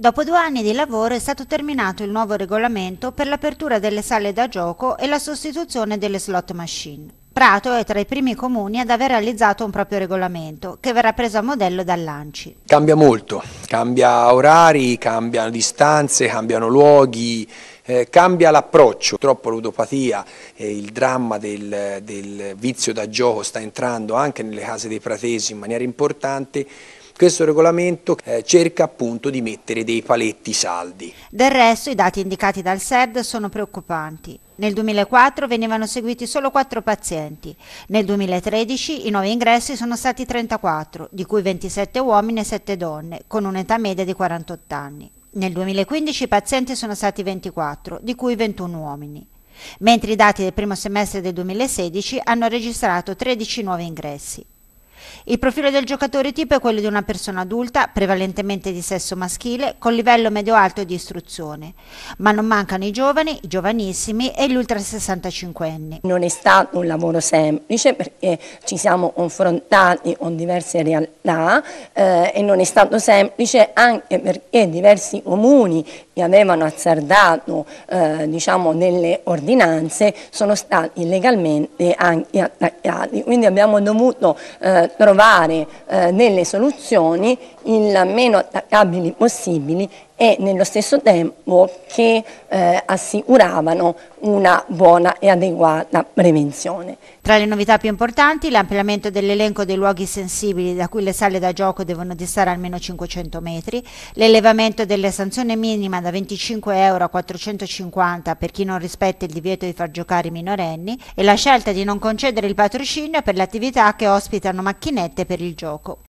Dopo due anni di lavoro è stato terminato il nuovo regolamento per l'apertura delle sale da gioco e la sostituzione delle slot machine. Prato è tra i primi comuni ad aver realizzato un proprio regolamento che verrà preso a modello dall'ANCI. Cambia molto, cambia orari, cambiano distanze, cambiano luoghi, eh, cambia l'approccio, purtroppo ludopatia, e eh, il dramma del, del vizio da gioco sta entrando anche nelle case dei pratesi in maniera importante, questo regolamento eh, cerca appunto di mettere dei paletti saldi. Del resto i dati indicati dal SED sono preoccupanti. Nel 2004 venivano seguiti solo 4 pazienti, nel 2013 i nuovi ingressi sono stati 34, di cui 27 uomini e 7 donne, con un'età media di 48 anni. Nel 2015 i pazienti sono stati 24, di cui 21 uomini, mentre i dati del primo semestre del 2016 hanno registrato 13 nuovi ingressi. Il profilo del giocatore tipo è quello di una persona adulta, prevalentemente di sesso maschile, con livello medio-alto di istruzione, ma non mancano i giovani, i giovanissimi e gli ultra 65 anni. Non è stato un lavoro semplice perché ci siamo confrontati con diverse realtà eh, e non è stato semplice anche perché diversi comuni ne avevano azzardato eh, diciamo, nelle ordinanze sono stati illegalmente anche eh, attaccati. Quindi abbiamo dovuto eh, trovare eh, nelle soluzioni il meno attaccabili possibili e nello stesso tempo che eh, assicuravano una buona e adeguata prevenzione. Tra le novità più importanti l'ampliamento dell'elenco dei luoghi sensibili da cui le sale da gioco devono distare almeno 500 metri, l'elevamento delle sanzioni minima da 25 euro a 450 per chi non rispetta il divieto di far giocare i minorenni e la scelta di non concedere il patrocinio per le attività che ospitano macchinette per il gioco.